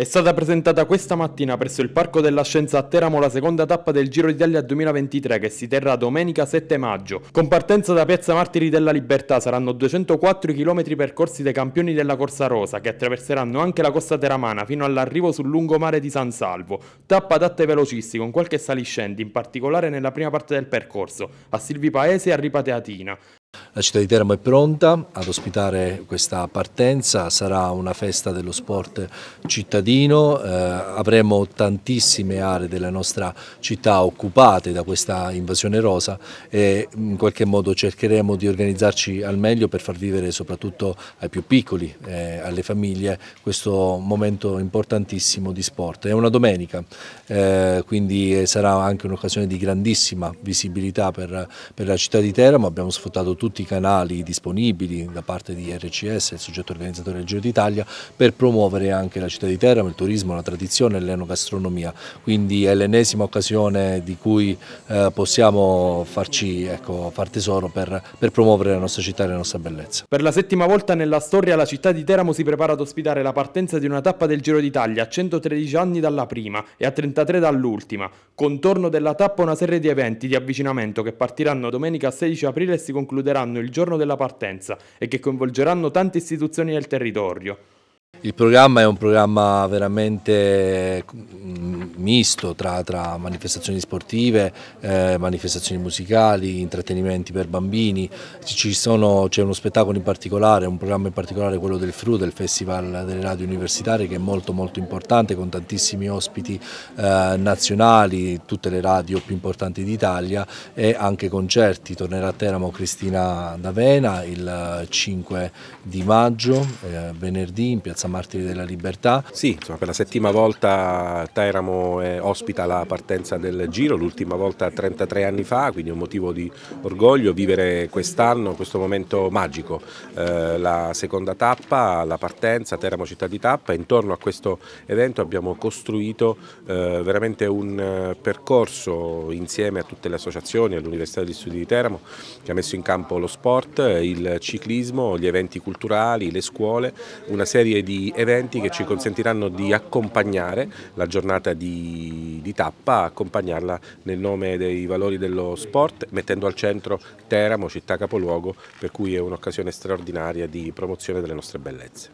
È stata presentata questa mattina presso il Parco della Scienza a Teramo la seconda tappa del Giro d'Italia 2023 che si terrà domenica 7 maggio. Con partenza da Piazza Martiri della Libertà saranno 204 i chilometri percorsi dai campioni della Corsa Rosa che attraverseranno anche la costa teramana fino all'arrivo sul lungomare di San Salvo. Tappa adatta ai velocisti con qualche saliscendi, in particolare nella prima parte del percorso, a Silvi Paese e a Ripateatina. La città di Teramo è pronta ad ospitare questa partenza, sarà una festa dello sport cittadino, eh, avremo tantissime aree della nostra città occupate da questa invasione rosa e in qualche modo cercheremo di organizzarci al meglio per far vivere soprattutto ai più piccoli, eh, alle famiglie, questo momento importantissimo di sport. È una domenica, eh, quindi eh, sarà anche un'occasione di grandissima visibilità per, per la città di Teramo, abbiamo sfruttato tutti tutti i canali disponibili da parte di RCS, il soggetto organizzatore del Giro d'Italia, per promuovere anche la città di Teramo, il turismo, la tradizione e l'enogastronomia. Quindi è l'ennesima occasione di cui eh, possiamo farci ecco, far tesoro per, per promuovere la nostra città e la nostra bellezza. Per la settima volta nella storia la città di Teramo si prepara ad ospitare la partenza di una tappa del Giro d'Italia a 113 anni dalla prima e a 33 dall'ultima. Contorno della tappa una serie di eventi di avvicinamento che partiranno domenica 16 aprile e si concluderanno saranno il giorno della partenza e che coinvolgeranno tante istituzioni del territorio. Il programma è un programma veramente mm, misto tra, tra manifestazioni sportive, eh, manifestazioni musicali, intrattenimenti per bambini, c'è uno spettacolo in particolare, un programma in particolare quello del FRU, del Festival delle Radio Universitarie che è molto molto importante con tantissimi ospiti eh, nazionali, tutte le radio più importanti d'Italia e anche concerti, tornerà a Teramo Cristina D'Avena il 5 eh, di maggio, eh, venerdì in piazza Martiri della Libertà. Sì, insomma, per la settima volta Teramo quest'anno ospita la partenza del Giro, l'ultima volta 33 anni fa, quindi un motivo di orgoglio vivere quest'anno, questo momento magico, eh, la seconda tappa, la partenza, Teramo città di tappa, intorno a questo evento abbiamo costruito eh, veramente un eh, percorso insieme a tutte le associazioni, all'Università degli Studi di Teramo che ha messo in campo lo sport, il ciclismo, gli eventi culturali, le scuole, una serie di eventi che ci consentiranno di accompagnare la giornata di di, tappa, accompagnarla nel nome dei valori dello sport, mettendo al centro Teramo, città capoluogo, per cui è un'occasione straordinaria di promozione delle nostre bellezze.